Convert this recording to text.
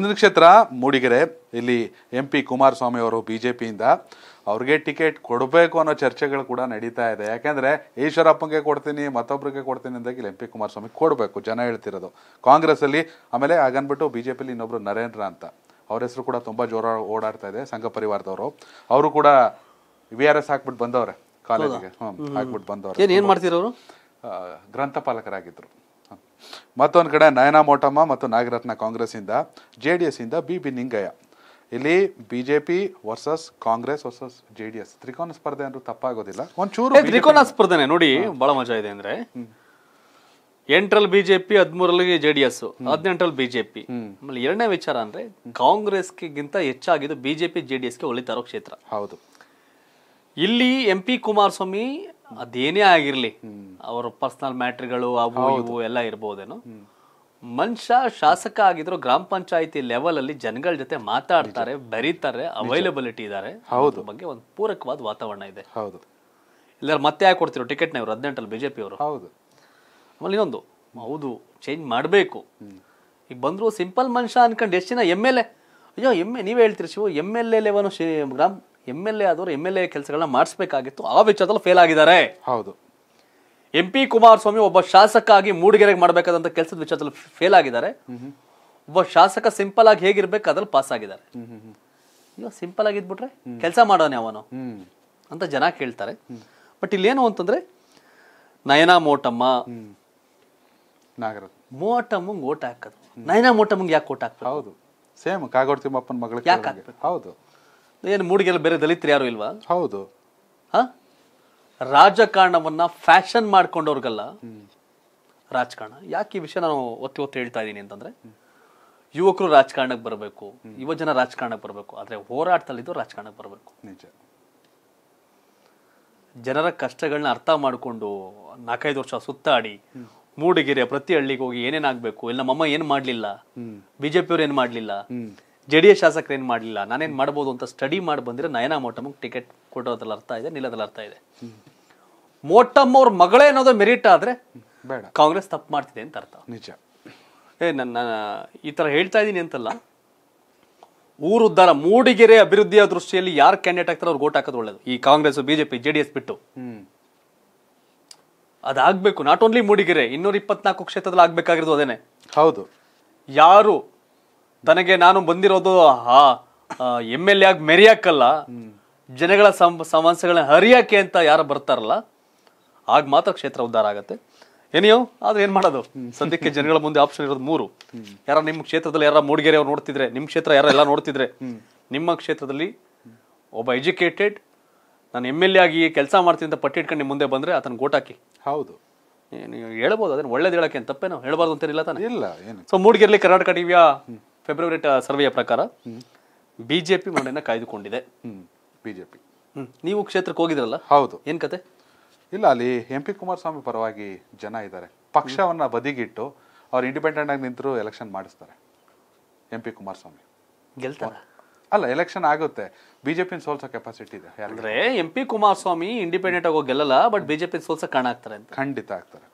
ಮುಂದಿನ ಕ್ಷೇತ್ರ ಮೂಡಿಗೆರೆ ಇಲ್ಲಿ ಎಂ ಪಿ ಕುಮಾರಸ್ವಾಮಿ ಅವರು ಬಿಜೆಪಿಯಿಂದ ಅವ್ರಿಗೆ ಟಿಕೆಟ್ ಕೊಡಬೇಕು ಅನ್ನೋ ಚರ್ಚೆಗಳು ಕೂಡ ನಡೀತಾ ಇದೆ ಯಾಕಂದ್ರೆ ಈಶ್ವರಪ್ಪಂಗೆ ಕೊಡ್ತೀನಿ ಮತ್ತೊಬ್ಬರಿಗೆ ಕೊಡ್ತೀನಿ ಅಂದಾಗ ಇಲ್ಲಿ ಎಂ ಪಿ ಕುಮಾರಸ್ವಾಮಿ ಕೊಡಬೇಕು ಜನ ಹೇಳ್ತಿರೋದು ಕಾಂಗ್ರೆಸ್ಸಲ್ಲಿ ಆಮೇಲೆ ಹಾಗನ್ಬಿಟ್ಟು ಬಿ ಜೆ ಪಿಲಿ ಇನ್ನೊಬ್ಬರು ನರೇಂದ್ರ ಅಂತ ಅವ್ರ ಹೆಸರು ಕೂಡ ತುಂಬ ಜೋರ ಓಡಾಡ್ತಾ ಇದೆ ಸಂಘ ಪರಿವಾರದವರು ಅವರು ಕೂಡ ವಿ ಆರ್ ಎಸ್ ಹಾಕ್ಬಿಟ್ಟು ಬಂದವ್ರೆ ಕಾಲೇಜಿಗೆ ಹ್ಞೂ ಹಾಕ್ಬಿಟ್ಟು ಬಂದವ್ರೆ ಏನು ಮಾಡ್ತಿರೋರು ಗ್ರಂಥಪಾಲಕರಾಗಿದ್ದರು ಮತ್ತೊಂದು ಕಡೆ ನಯನ ಮೋಟಮ್ಮ ಮತ್ತು ನಾಗರತ್ನ ಕಾಂಗ್ರೆಸ್ ಜೆ ಡಿ ಇಂದ ಬಿ ಬಿ ನಿಂಗಯ್ಯ ಇಲ್ಲಿ BJP versus Congress versus J D S ತ್ರಿಕೋನ ಸ್ಪರ್ಧೆ ಅಂದ್ರೆ ತಪ್ಪಾಗೋದಿಲ್ಲ ಒಂಚೂರು ತ್ರಿಕೋನ ಸ್ಪರ್ಧೆನೆ ನೋಡಿ ಬಹಳ ಮಜಾ ಇದೆ ಅಂದ್ರೆ ಎಂಟರಲ್ಲಿ ಬಿಜೆಪಿ ಹದಿಮೂರಲ್ಲಿ ಜೆ ಡಿ ಎಸ್ ಹದಿನೆಂಟರಲ್ಲಿ ಬಿಜೆಪಿ ಆಮೇಲೆ ಎರಡನೇ ವಿಚಾರ ಅಂದ್ರೆ ಕಾಂಗ್ರೆಸ್ಗಿಂತ ಹೆಚ್ಚಾಗಿದ್ದು ಬಿಜೆಪಿ ಜೆ ಡಿ ಎಸ್ಗೆ ಒಳಿತಾರೋ ಕ್ಷೇತ್ರ ಹೌದು ಇಲ್ಲಿ ಎಂ ಪಿ ಕುಮಾರಸ್ವಾಮಿ ಅದೇನೇ ಆಗಿರಲಿ ಅವರ ಪರ್ಸನಲ್ ಮ್ಯಾಟ್ರಿಗಳು ಅವು ಇವು ಎಲ್ಲ ಇರ್ಬೋದೇನೋ ಮನುಷ್ಯ ಶಾಸಕ ಆಗಿದ್ರು ಗ್ರಾಮ ಪಂಚಾಯತಿ ಲೆವೆಲ್ ಅಲ್ಲಿ ಜನಗಳ ಜೊತೆ ಮಾತಾಡ್ತಾರೆ ಬರೀತಾರೆ ಅವೈಲಬಿಲಿಟಿ ಇದ್ದಾರೆ ಹೌದು ಬಗ್ಗೆ ಒಂದು ಪೂರಕವಾದ ವಾತಾವರಣ ಇದೆ ಹೌದು ಇಲ್ಲ ಮತ್ತೆ ಯಾಕೆ ಕೊಡ್ತಿರೋ ಟಿಕೆಟ್ ನೀವು ಹದಿನೆಂಟಲ್ಲಿ ಬಿಜೆಪಿ ಅವರು ಹೌದು ಆಮೇಲೆ ಇನ್ನೊಂದು ಹೌದು ಚೇಂಜ್ ಮಾಡಬೇಕು ಈಗ ಬಂದ್ರು ಸಿಂಪಲ್ ಮನುಷ್ಯ ಅನ್ಕೊಂಡು ಎಷ್ಟು ಜನ ಎಮ್ ಎಲ್ ಎ ಅಯ್ಯೋ ಎಮ್ ಎ ನೀವೇ ಹೇಳ್ತೀರಿ ಶಿವ ಎಮ್ ಎಲ್ ಎ ಲೆವನು ಗ್ರಾಮ್ ಎಮ್ ಎಲ್ ಎ ಆದವರು ಎಮ್ ಎಲ್ ಎ ಕೆಲಸಗಳನ್ನ ಮಾಡಿಸ್ಬೇಕಾಗಿತ್ತು ಆ ವಿಚಾರದಲ್ಲಿ ಫೇಲ್ ಆಗಿದ್ದಾರೆ ಹೌದು ಎಂ ಪಿ ಕುಮಾರಸ್ವಾಮಿ ಒಬ್ಬ ಶಾಸಕ ಆಗಿ ಮೂಡಿಗೆರೆಗೆ ಮಾಡಬೇಕಾದಂತ ಕೆಲಸದ ವಿಚಾರದಲ್ಲಿ ಫೇಲ್ ಆಗಿದ್ದಾರೆ ಒಬ್ಬ ಶಾಸಕ ಸಿಂಪಲ್ ಆಗಿ ಹೇಗಿರ್ಬೇಕು ಅದ್ರಲ್ಲಿ ಪಾಸ್ ಆಗಿದ್ದಾರೆ ಈಗ ಸಿಂಪಲ್ ಆಗಿದ್ಬಿಟ್ರೆ ಕೆಲಸ ಮಾಡೋಣ ಅವನು ಅಂತ ಜನ ಕೇಳ್ತಾರೆ ಬಟ್ ಇಲ್ಲಿ ಏನು ಅಂತಂದ್ರೆ ನಯನ ಮೋಟಮ್ಮ ಮೋಟಮ್ಮಂಗ್ ಓಟ್ ಹಾಕೋದು ನಯನ ಮೋಟಮ್ಮಂಗ್ ಯಾಕೆ ಓಟ್ ಹಾಕ್ಬೇಕು ಹೌದು ಸೇಮ್ ಕಾಗೋಡ್ ತಿಮ್ಮಪ್ಪನ ಮಗಳಿಗೆ ಯಾಕೆ ಹೌದು ಏನು ಮೂಡಿಗೆಲ್ಲ ಬೇರೆ ದಲಿತರು ಯಾರು ಇಲ್ವಾ ಹೌದು ಹಾ ರಾಜಕಾರಣವನ್ನ ಫ್ಯಾಷನ್ ಮಾಡ್ಕೊಂಡವ್ರಿಗಲ್ಲ ರಾಜಕಾರಣ ಯಾಕೆ ಈ ವಿಷಯ ನಾನು ಒತ್ತಿ ಒತ್ತಿ ಹೇಳ್ತಾ ಇದ್ದೀನಿ ಅಂತಂದ್ರೆ ಯುವಕರು ರಾಜಕಾರಣಕ್ಕೆ ಬರಬೇಕು ಯುವ ಜನ ರಾಜಕಾರಣಕ್ಕೆ ಬರಬೇಕು ಆದ್ರೆ ಹೋರಾಟದಲ್ಲಿದ್ದು ರಾಜಕಾರಣಕ್ಕೆ ಬರಬೇಕು ನಿಜ ಜನರ ಕಷ್ಟಗಳನ್ನ ಅರ್ಥ ಮಾಡಿಕೊಂಡು ನಾಲ್ಕೈದು ವರ್ಷ ಸುತ್ತಾಡಿ ಮೂಡಿಗೆರೆ ಪ್ರತಿ ಹಳ್ಳಿಗೆ ಹೋಗಿ ಏನೇನಾಗಬೇಕು ಇಲ್ಲ ನಮ್ಮಮ್ಮ ಏನ್ ಮಾಡ್ಲಿಲ್ಲ ಬಿಜೆಪಿಯವ್ರು ಏನ್ ಮಾಡ್ಲಿಲ್ಲ ಜೆ ಡಿ ಎಸ್ ಶಾಸಕರು ಏನು ಮಾಡಲಿಲ್ಲ ನಾನೇನು ಮಾಡ್ಬೋದು ಅಂತ ಸ್ಟಡಿ ಮಾಡಿ ಬಂದರೆ ನಯನ ಮೋಟಮ್ಗೆ ಟಿಕೆಟ್ ಕೊಡೋದ್ರಲ್ಲಿ ಅರ್ಥ ಇದೆ ನಿಲ್ಲೋದ್ರಲ್ಲಿ ಅರ್ಥ ಇದೆ ಮೋಟಮ್ ಅವ್ರ ಮಗಳೇ ಅನ್ನೋದು ಮೆರಿಟ್ ಆದರೆ ಬೇಡ ಕಾಂಗ್ರೆಸ್ ತಪ್ಪು ಮಾಡ್ತಿದೆ ಅಂತ ಅರ್ಥ ನಿಜ ಏ ನನ್ನ ಈ ಥರ ಹೇಳ್ತಾ ಇದ್ದೀನಿ ಅಂತಲ್ಲ ಊರು ಉದ್ದಾರ ಮೂಡಿಗೆರೆ ಅಭಿವೃದ್ಧಿಯ ದೃಷ್ಟಿಯಲ್ಲಿ ಯಾರು ಕ್ಯಾಂಡಿಡೇಟ್ ಆಗ್ತಾರೆ ಅವ್ರು ಓಟ್ ಹಾಕೋದು ಒಳ್ಳೇದು ಈ Congress BJP J D S ಬಿಟ್ಟು ಅದಾಗಬೇಕು ನಾಟ್ ಓನ್ಲಿ ಮೂಡಿಗೆರೆ ಇನ್ನೂರ ಇಪ್ಪತ್ನಾಲ್ಕು ಕ್ಷೇತ್ರದಲ್ಲಿ ಆಗ್ಬೇಕಾಗಿರೋದು ಅದೇನೆ ಹೌದು ಯಾರು ತನಗೆ ನಾನು ಬಂದಿರೋದು ಎಮ್ ಎಲ್ ಎ ಆಗಿ ಮೆರಿಯಾಕಲ್ಲ ಜನಗಳ ಸಮಸ್ಯೆಗಳನ್ನ ಹರಿಯಕ್ಕೆ ಅಂತ ಯಾರು ಬರ್ತಾರಲ್ಲ ಆಗ ಮಾತ್ರ ಕ್ಷೇತ್ರ ಉದ್ಧಾರ ಆಗತ್ತೆ ಏನಿಯೋ ಆದ್ರೆ ಏನ್ ಮಾಡೋದು ಸದ್ಯಕ್ಕೆ ಜನಗಳ ಮುಂದೆ ಆಪ್ಷನ್ ಇರೋದು ಮೂರು ಯಾರ ನಿಮ್ಮ ಕ್ಷೇತ್ರದಲ್ಲಿ ಯಾರ ಮೂಡಿಗೆರೆ ಅವ್ರು ನೋಡ್ತಿದ್ರೆ ನಿಮ್ಮ ಕ್ಷೇತ್ರ ಯಾರ ಎಲ್ಲ ನೋಡ್ತಿದ್ರೆ ನಿಮ್ಮ ಕ್ಷೇತ್ರದಲ್ಲಿ ಒಬ್ಬ ಎಜುಕೇಟೆಡ್ ನಾನು ಎಮ್ ಎಲ್ ಎ ಆಗಿ ಕೆಲಸ ಮಾಡ್ತೀನಿ ಅಂತ ಪಟ್ಟಿ ಇಟ್ಕೊಂಡು ಮುಂದೆ ಬಂದ್ರೆ ಆತನ ಗೋಟಾಕಿ ಹೌದು ಹೇಳ್ಬೋದು ಅದನ್ನ ಒಳ್ಳೇದು ಹೇಳಕ್ಕೆ ತಪ್ಪೇನೋ ಹೇಳ್ಬಾರ್ದು ಅಂತೇನಿಲ್ಲ ತಾನೆ ಇಲ್ಲ ಸೊ ಮೂಡಿಗೆರೆಲಿ ಕರ್ನಾಟಕ ಟಿವಿಯಾ ಫೆಬ್ರವರಿ ಸರ್ವೆಯ ಪ್ರಕಾರ ಬಿಜೆಪಿ ಮನ್ನಣೆಯನ್ನು ಕಾಯ್ದುಕೊಂಡಿದೆ ಬಿಜೆಪಿ ನೀವು ಕ್ಷೇತ್ರಕ್ಕೆ ಹೋಗಿದ್ರಲ್ಲ ಹೌದು ಏನು ಕತೆ ಇಲ್ಲ ಅಲ್ಲಿ ಎಂ ಪಿ ಕುಮಾರಸ್ವಾಮಿ ಪರವಾಗಿ ಜನ ಇದ್ದಾರೆ ಪಕ್ಷವನ್ನ ಬದಿಗಿಟ್ಟು ಅವ್ರು ಇಂಡಿಪೆಂಡೆಂಟ್ ಆಗಿ ನಿಂತರು ಎಲೆಕ್ಷನ್ ಮಾಡಿಸ್ತಾರೆ ಎಂ ಪಿ ಕುಮಾರಸ್ವಾಮಿ ಗೆಲ್ತಾರ ಅಲ್ಲ ಎಲೆಕ್ಷನ್ ಆಗುತ್ತೆ ಬಿಜೆಪಿ ಸೋಲ್ಸೋ ಕೆಪಾಸಿಟಿ ಇದೆ ಅಂದ್ರೆ ಎಂ ಪಿ ಕುಮಾರಸ್ವಾಮಿ ಇಂಡಿಪೆಂಡೆಂಟ್ ಆಗಿ ಗೆಲ್ಲಲ್ಲ ಬಟ್ ಬಿಜೆಪಿ ಸೋಲ್ಸೋ ಕಾಣ ಆಗ್ತಾರೆ ಖಂಡಿತ ಆಗ್ತಾರೆ